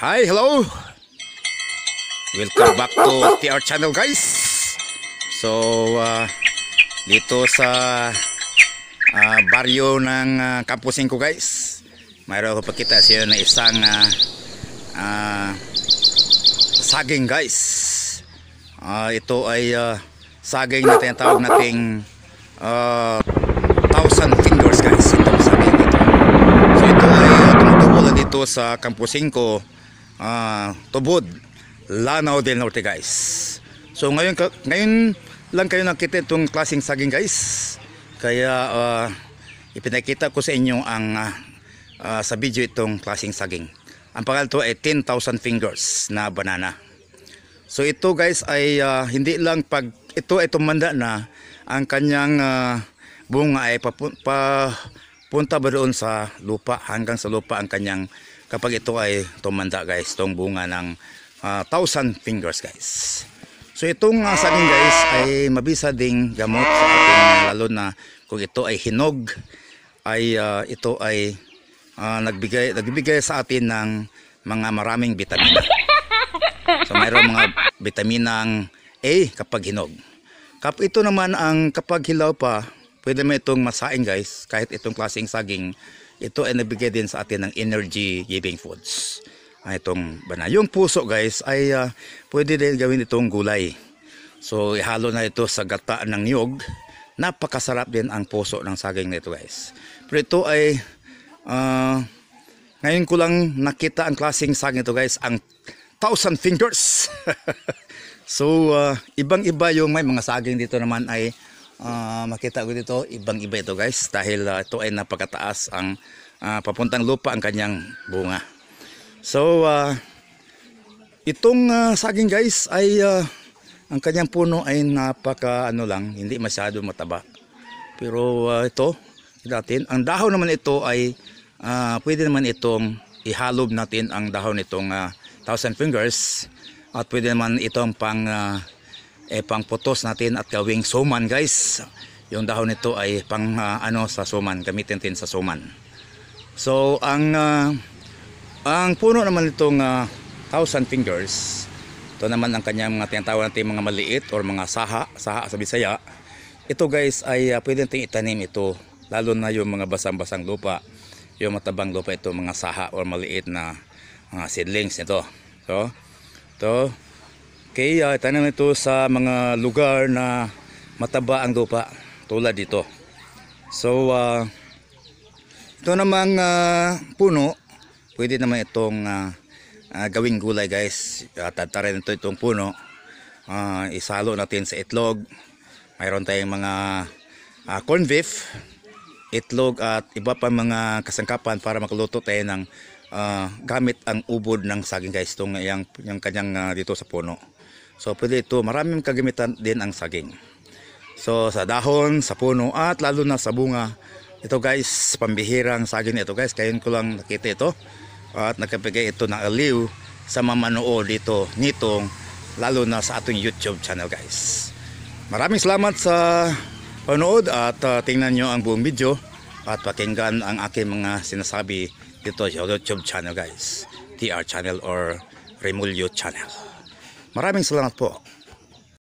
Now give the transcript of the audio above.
Hi, hello! Welcome back to TR channel guys! So, uh, dito sa uh, baryo ng uh, campusing ko guys, mayroon ako pakita sa na isang uh, uh, saging guys. Uh, ito ay uh, saging na tinatawag nating uh, thousand fingers guys. Ito saging ito. So ito ay uh, tumutubo dito sa campusing ko uh, Tubod, Lanao del Norte guys. So ngayon, ngayon lang kayo nakita itong klaseng saging guys. Kaya uh, ipinakita ko sa inyo ang uh, uh, sa video itong klaseng saging. Ang pangalan to ay 10,000 fingers na banana. So ito guys ay uh, hindi lang pag ito ay tumanda na ang kanyang uh, bunga ay papu- pa punta ba doon sa lupa hanggang sa lupa ang kanyang kapag ito ay tumanda guys itong bunga ng uh, thousand fingers guys so itong uh, saging guys ay mabisa ding gamot sa ating lalo na kung ito ay hinog ay uh, ito ay uh, nagbigay, nagbigay sa atin ng mga maraming vitamina so mayroong mga vitaminang A kapag hinog Kap ito naman ang kapag hilaw pa Pwede mo itong masaing guys, kahit itong klaseng saging, ito ay nabigay din sa atin ng energy giving foods. Ay, ah, itong bana. Yung puso guys ay uh, pwede din gawin itong gulay. So ihalo na ito sa gata ng niyog. Napakasarap din ang puso ng saging nito guys. Pero ito ay uh, ngayon ko lang nakita ang klaseng saging ito guys, ang thousand fingers. so uh, ibang iba yung may mga saging dito naman ay uh, makita ko dito ibang iba ito guys dahil uh, ito ay napakataas ang uh, papuntang lupa ang kanyang bunga so uh, itong uh, saging guys ay uh, ang kanyang puno ay napaka ano lang hindi masyado mataba pero uh, ito natin ang dahon naman ito ay uh, pwede naman itong ihalob natin ang dahon nitong uh, thousand fingers at pwede naman itong pang uh, eh, pang putos natin at gawing suman guys yung dahon nito ay pang uh, ano sa suman gamitin din sa suman so ang uh, ang puno naman nitong uh, ah, thousand fingers ito naman ang kanyang mga tinatawag natin mga maliit or mga saha saha sa Bisaya ito guys ay uh, pwede natin itanim ito lalo na yung mga basang-basang lupa yung matabang lupa ito mga saha or maliit na mga seedlings ito so ito kaya uh, tanong ito sa mga lugar na mataba ang lupa tulad dito. So, uh, ito namang uh, puno, pwede naman itong uh, uh, gawing gulay guys. Uh, tatarin itong puno. Uh, isalo natin sa itlog. Mayroon tayong mga uh, corn beef, itlog at iba pa mga kasangkapan para makaluto tayo ng uh, gamit ang ubod ng saging guys. Itong yung, yung kanyang uh, dito sa puno. So pwede ito, maraming kagamitan din ang saging. So sa dahon, sa puno at lalo na sa bunga. Ito guys, pambihirang saging ito guys. Kayon ko lang nakita ito. At nakapigay ito ng aliw sa mamanood dito nitong lalo na sa ating YouTube channel guys. Maraming salamat sa panood at uh, tingnan nyo ang buong video at pakinggan ang aking mga sinasabi dito sa YouTube channel guys. TR channel or Remulio channel. Maraming salamat po.